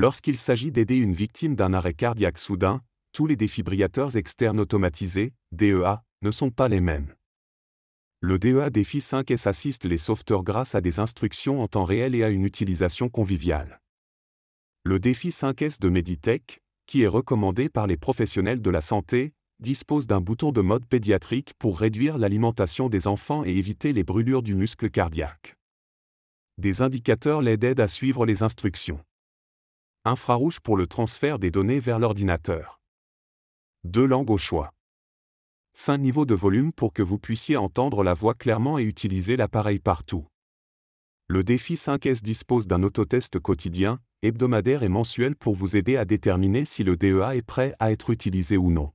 Lorsqu'il s'agit d'aider une victime d'un arrêt cardiaque soudain, tous les défibrillateurs externes automatisés, DEA, ne sont pas les mêmes. Le DEA Défi 5S assiste les sauveteurs grâce à des instructions en temps réel et à une utilisation conviviale. Le Défi 5S de Meditech, qui est recommandé par les professionnels de la santé, dispose d'un bouton de mode pédiatrique pour réduire l'alimentation des enfants et éviter les brûlures du muscle cardiaque. Des indicateurs l'aident à suivre les instructions infrarouge pour le transfert des données vers l'ordinateur. Deux langues au choix. 5 niveaux de volume pour que vous puissiez entendre la voix clairement et utiliser l'appareil partout. Le défi 5S dispose d'un autotest quotidien, hebdomadaire et mensuel pour vous aider à déterminer si le DEA est prêt à être utilisé ou non.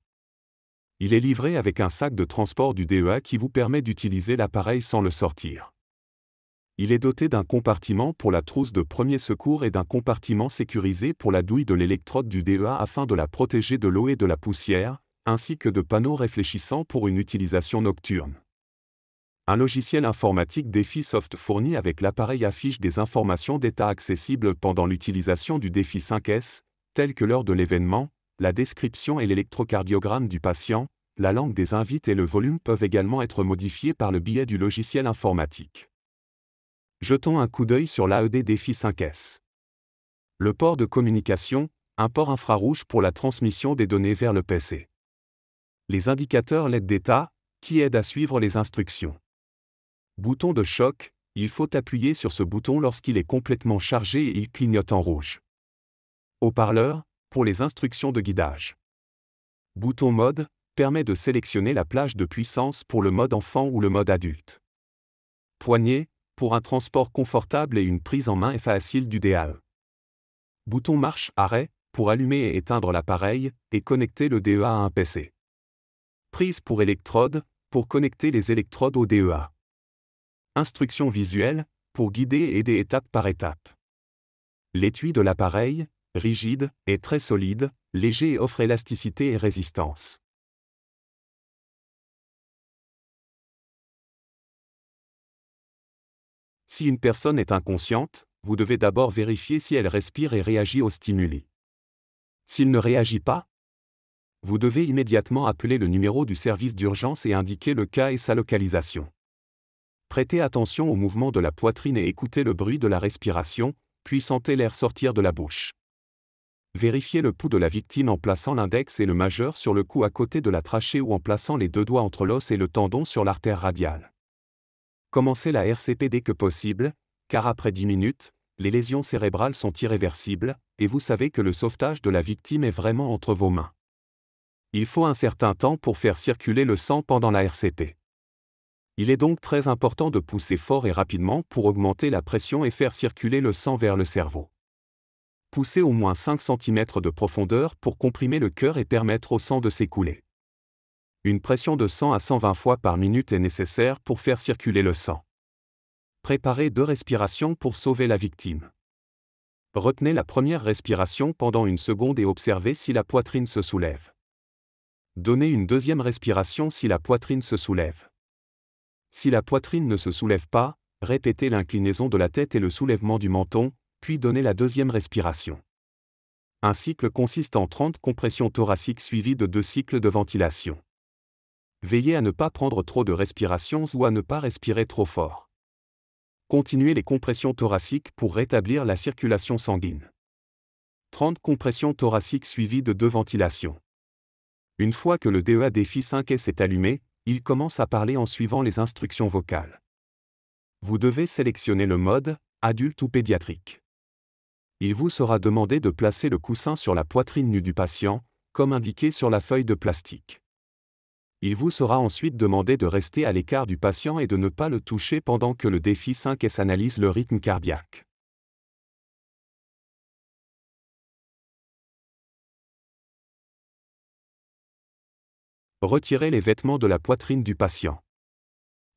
Il est livré avec un sac de transport du DEA qui vous permet d'utiliser l'appareil sans le sortir. Il est doté d'un compartiment pour la trousse de premier secours et d'un compartiment sécurisé pour la douille de l'électrode du DEA afin de la protéger de l'eau et de la poussière, ainsi que de panneaux réfléchissants pour une utilisation nocturne. Un logiciel informatique Soft fourni avec l'appareil affiche des informations d'état accessibles pendant l'utilisation du défi 5S, telles que l'heure de l'événement, la description et l'électrocardiogramme du patient, la langue des invites et le volume peuvent également être modifiés par le biais du logiciel informatique. Jetons un coup d'œil sur l'AED défi 5S. Le port de communication, un port infrarouge pour la transmission des données vers le PC. Les indicateurs LED d'état, qui aident à suivre les instructions. Bouton de choc, il faut appuyer sur ce bouton lorsqu'il est complètement chargé et il clignote en rouge. Haut-parleur, pour les instructions de guidage. Bouton mode, permet de sélectionner la plage de puissance pour le mode enfant ou le mode adulte. Poignée, pour un transport confortable et une prise en main est facile du DAE. Bouton marche, arrêt, pour allumer et éteindre l'appareil, et connecter le DEA à un PC. Prise pour électrode, pour connecter les électrodes au DEA. Instructions visuelles, pour guider et aider étape par étape. L'étui de l'appareil, rigide, est très solide, léger et offre élasticité et résistance. Si une personne est inconsciente, vous devez d'abord vérifier si elle respire et réagit aux stimuli. S'il ne réagit pas, vous devez immédiatement appeler le numéro du service d'urgence et indiquer le cas et sa localisation. Prêtez attention au mouvement de la poitrine et écoutez le bruit de la respiration, puis sentez l'air sortir de la bouche. Vérifiez le pouls de la victime en plaçant l'index et le majeur sur le cou à côté de la trachée ou en plaçant les deux doigts entre l'os et le tendon sur l'artère radiale. Commencez la RCP dès que possible, car après 10 minutes, les lésions cérébrales sont irréversibles, et vous savez que le sauvetage de la victime est vraiment entre vos mains. Il faut un certain temps pour faire circuler le sang pendant la RCP. Il est donc très important de pousser fort et rapidement pour augmenter la pression et faire circuler le sang vers le cerveau. Poussez au moins 5 cm de profondeur pour comprimer le cœur et permettre au sang de s'écouler une pression de 100 à 120 fois par minute est nécessaire pour faire circuler le sang. Préparez deux respirations pour sauver la victime. Retenez la première respiration pendant une seconde et observez si la poitrine se soulève. Donnez une deuxième respiration si la poitrine se soulève. Si la poitrine ne se soulève pas, répétez l'inclinaison de la tête et le soulèvement du menton, puis donnez la deuxième respiration. Un cycle consiste en 30 compressions thoraciques suivies de deux cycles de ventilation veillez à ne pas prendre trop de respirations ou à ne pas respirer trop fort. Continuez les compressions thoraciques pour rétablir la circulation sanguine. 30 compressions thoraciques suivies de 2 ventilations. Une fois que le Défi e 5S est allumé, il commence à parler en suivant les instructions vocales. Vous devez sélectionner le mode, adulte ou pédiatrique. Il vous sera demandé de placer le coussin sur la poitrine nue du patient, comme indiqué sur la feuille de plastique. Il vous sera ensuite demandé de rester à l'écart du patient et de ne pas le toucher pendant que le défi 5S analyse le rythme cardiaque. Retirez les vêtements de la poitrine du patient.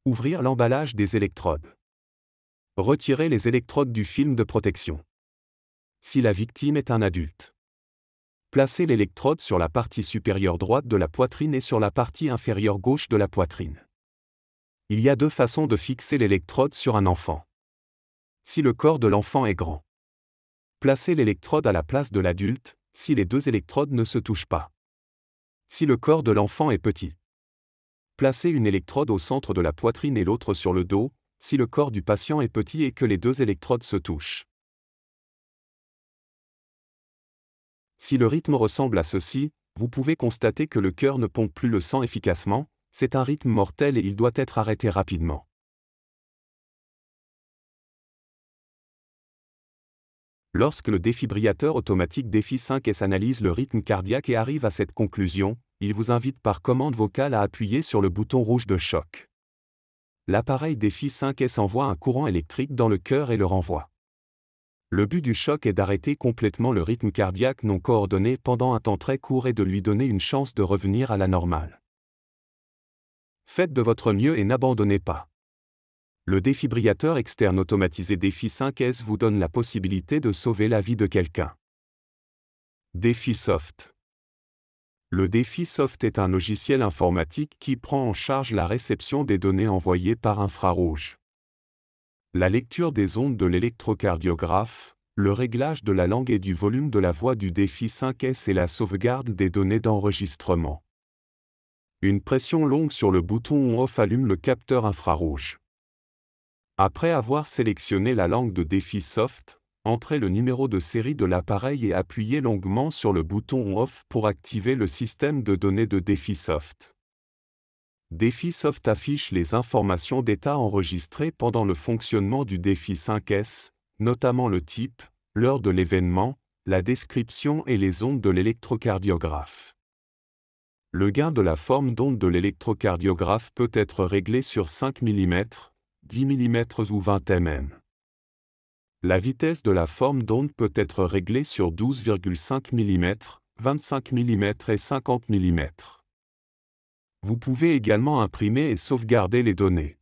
Ouvrir l'emballage des électrodes. Retirez les électrodes du film de protection. Si la victime est un adulte. Placez l'électrode sur la partie supérieure droite de la poitrine et sur la partie inférieure gauche de la poitrine. Il y a deux façons de fixer l'électrode sur un enfant. Si le corps de l'enfant est grand. Placez l'électrode à la place de l'adulte, si les deux électrodes ne se touchent pas. Si le corps de l'enfant est petit. Placez une électrode au centre de la poitrine et l'autre sur le dos, si le corps du patient est petit et que les deux électrodes se touchent. Si le rythme ressemble à ceci, vous pouvez constater que le cœur ne pompe plus le sang efficacement, c'est un rythme mortel et il doit être arrêté rapidement. Lorsque le défibrillateur automatique défi 5S analyse le rythme cardiaque et arrive à cette conclusion, il vous invite par commande vocale à appuyer sur le bouton rouge de choc. L'appareil défi 5S envoie un courant électrique dans le cœur et le renvoie. Le but du choc est d'arrêter complètement le rythme cardiaque non coordonné pendant un temps très court et de lui donner une chance de revenir à la normale. Faites de votre mieux et n'abandonnez pas. Le défibrillateur externe automatisé Défi 5S vous donne la possibilité de sauver la vie de quelqu'un. Défi Soft Le Défi Soft est un logiciel informatique qui prend en charge la réception des données envoyées par infrarouge la lecture des ondes de l'électrocardiographe, le réglage de la langue et du volume de la voix du défi 5S et la sauvegarde des données d'enregistrement. Une pression longue sur le bouton OFF allume le capteur infrarouge. Après avoir sélectionné la langue de défi soft, entrez le numéro de série de l'appareil et appuyez longuement sur le bouton OFF pour activer le système de données de défi soft. DéfiSoft affiche les informations d'état enregistrées pendant le fonctionnement du défi 5S, notamment le type, l'heure de l'événement, la description et les ondes de l'électrocardiographe. Le gain de la forme d'onde de l'électrocardiographe peut être réglé sur 5 mm, 10 mm ou 20 mm. La vitesse de la forme d'onde peut être réglée sur 12,5 mm, 25 mm et 50 mm. Vous pouvez également imprimer et sauvegarder les données.